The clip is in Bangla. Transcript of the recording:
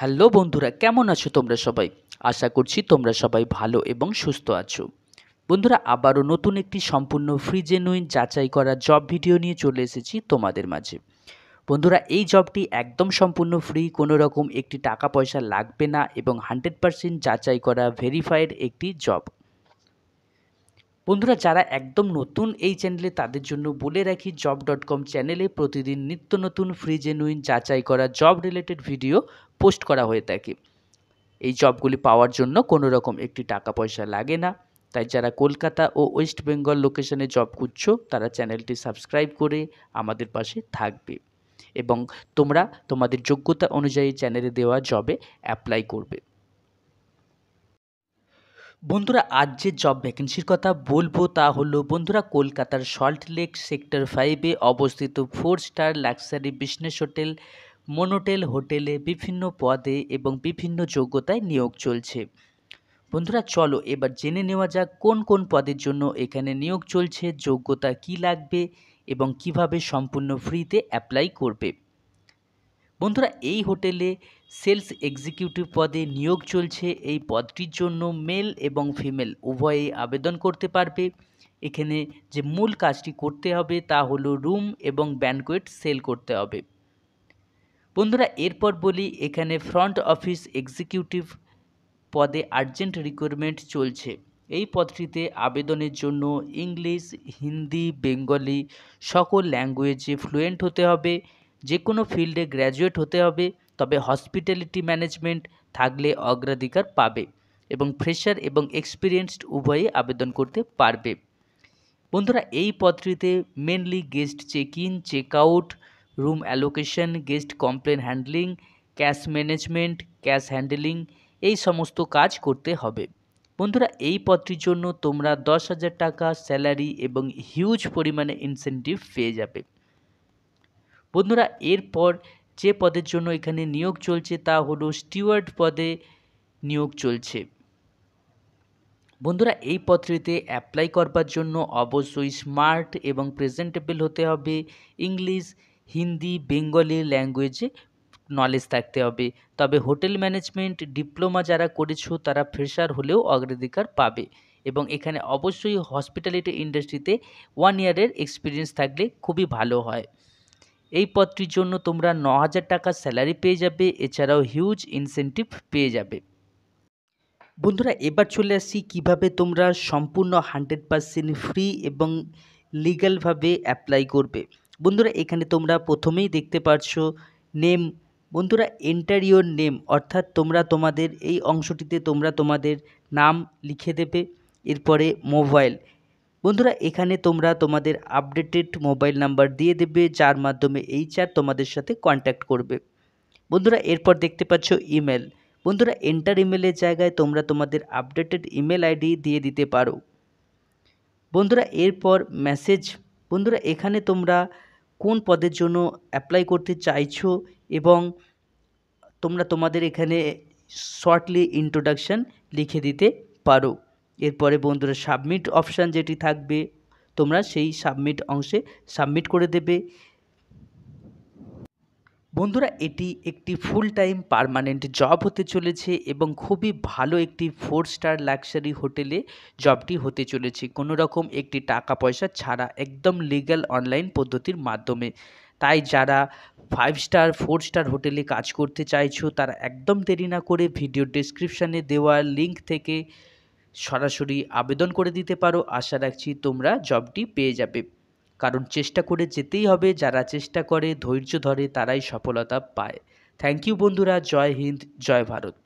হ্যালো বন্ধুরা কেমন আছো তোমরা সবাই আশা করছি তোমরা সবাই ভালো এবং সুস্থ আছো বন্ধুরা আবারও নতুন একটি সম্পূর্ণ ফ্রি জেনুইন যাচাই করা জব ভিডিও নিয়ে চলে এসেছি তোমাদের মাঝে বন্ধুরা এই জবটি একদম সম্পূর্ণ ফ্রি কোনো রকম একটি টাকা পয়সা লাগবে না এবং হান্ড্রেড পারসেন্ট যাচাই করা ভেরিফাইড একটি জব বন্ধুরা যারা একদম নতুন এই চ্যানেলে তাদের জন্য বলে রাখি জব ডট কম চ্যানেলে প্রতিদিন নিত্য নতুন ফ্রি জেনুইন যাচাই করা জব রিলেটেড ভিডিও পোস্ট করা হয়ে থাকে এই জবগুলি পাওয়ার জন্য কোনো রকম একটি টাকা পয়সা লাগে না তাই যারা কলকাতা ও ওয়েস্ট বেঙ্গল লোকেশনে জব খুঁজছো তারা চ্যানেলটি সাবস্ক্রাইব করে আমাদের পাশে থাকবে এবং তোমরা তোমাদের যোগ্যতা অনুযায়ী চ্যানেলে দেওয়া জবে অ্যাপ্লাই করবে বন্ধুরা আজ যে জব ভ্যাকেন্সির কথা বলবো তা হলো বন্ধুরা কলকাতার সল্ট লেক সেক্টর ফাইভে অবস্থিত four star luxury business hotel Monotel হোটেলে বিভিন্ন পদে এবং বিভিন্ন যোগ্যতায় নিয়োগ চলছে বন্ধুরা চলো এবার জেনে নেওয়া যাক কোন কোন পদের জন্য এখানে নিয়োগ চলছে যোগ্যতা কি লাগবে এবং কিভাবে সম্পূর্ণ ফ্রিতে অ্যাপ্লাই করবে বন্ধুরা এই হোটেলে সেলস এক্সিকিউটিভ পদে নিয়োগ চলছে এই পদটির জন্য মেল এবং ফিমেল উভয়েই আবেদন করতে পারবে এখানে যে মূল কাজটি করতে হবে তা হলো রুম এবং ব্যানকোয়েট সেল করতে হবে বন্ধুরা এরপর বলি এখানে ফ্রন্ট অফিস এক্সিকিউটিভ পদে আর্জেন্ট রিকোয়ারমেন্ট চলছে এই পদটিতে আবেদনের জন্য ইংলিশ হিন্দি বেঙ্গলি সকল ল্যাঙ্গুয়েজে ফ্লুয়েন্ট হতে হবে যে কোনো ফিল্ডে গ্র্যাজুয়েট হতে হবে তবে হসপিটালিটি ম্যানেজমেন্ট থাকলে অগ্রাধিকার পাবে এবং ফ্রেশার এবং এক্সপিরিয়েন্সড উভয়ে আবেদন করতে পারবে বন্ধুরা এই পত্রিতে mainly guest check in check out room allocation guest complain handling cash management cash handling এই সমস্ত কাজ করতে হবে বন্ধুরা এই পদটির জন্য তোমরা দশ হাজার টাকা স্যালারি এবং হিউজ পরিমাণে ইনসেন্টিভ পেয়ে যাবে বন্ধুরা এরপর যে পদের জন্য এখানে নিয়োগ চলছে তা হলো স্টিওয়ার্ড পদে নিয়োগ চলছে বন্ধুরা এই পত্রিতে অ্যাপ্লাই করবার জন্য অবশ্যই স্মার্ট এবং প্রেজেন্টেবল হতে হবে ইংলিশ হিন্দি বেঙ্গলি ল্যাঙ্গুয়েজে নলেজ থাকতে হবে তবে হোটেল ম্যানেজমেন্ট ডিপ্লোমা যারা করেছো তারা ফ্রেশার হলেও অগ্রাধিকার পাবে এবং এখানে অবশ্যই হসপিটালিটি ইন্ডাস্ট্রিতে ওয়ান ইয়ারের এক্সপিরিয়েন্স থাকলে খুবই ভালো হয় এই পদটির জন্য তোমরা ন হাজার টাকা স্যালারি পেয়ে যাবে এছাড়াও হিউজ ইনসেন্টিভ পেয়ে যাবে বন্ধুরা এবার চলে আসি কিভাবে তোমরা সম্পূর্ণ হান্ড্রেড পারসেন্ট ফ্রি এবং লিগালভাবে অ্যাপ্লাই করবে বন্ধুরা এখানে তোমরা প্রথমেই দেখতে পারছো নেম বন্ধুরা এন্টার ইউর নেম অর্থাৎ তোমরা তোমাদের এই অংশটিতে তোমরা তোমাদের নাম লিখে দেবে এরপরে মোবাইল বন্ধুরা এখানে তোমরা তোমাদের আপডেটেড মোবাইল নাম্বার দিয়ে দেবে যার মাধ্যমে এই চার তোমাদের সাথে কন্ট্যাক্ট করবে বন্ধুরা এরপর দেখতে পাচ্ছ ইমেল বন্ধুরা এন্টার ইমেলের জায়গায় তোমরা তোমাদের আপডেটেড ইমেল আইডি দিয়ে দিতে পারো বন্ধুরা এরপর মেসেজ বন্ধুরা এখানে তোমরা কোন পদের জন্য অ্যাপ্লাই করতে চাইছো এবং তোমরা তোমাদের এখানে শর্টলি ইন্ট্রোডাকশান লিখে দিতে পারো এরপরে বন্ধুরা সাবমিট অপশান যেটি থাকবে তোমরা সেই সাবমিট অংশে সাবমিট করে দেবে বন্ধুরা এটি একটি ফুল টাইম পারমানেন্ট জব হতে চলেছে এবং খুবই ভালো একটি ফোর স্টার লাক্সারি হোটেলে জবটি হতে চলেছে কোনো রকম একটি টাকা পয়সা ছাড়া একদম লিগ্যাল অনলাইন পদ্ধতির মাধ্যমে তাই যারা ফাইভ স্টার ফোর স্টার হোটেলে কাজ করতে চাইছো তারা একদম দেরি না করে ভিডিও ডিসক্রিপশানে দেওয়া লিঙ্ক থেকে সরাসরি আবেদন করে দিতে পারো আশা রাখছি তোমরা জবটি পেয়ে যাবে কারণ চেষ্টা করে যেতেই হবে যারা চেষ্টা করে ধৈর্য ধরে তারাই সফলতা পায় থ্যাংক ইউ বন্ধুরা জয় হিন্দ জয় ভারত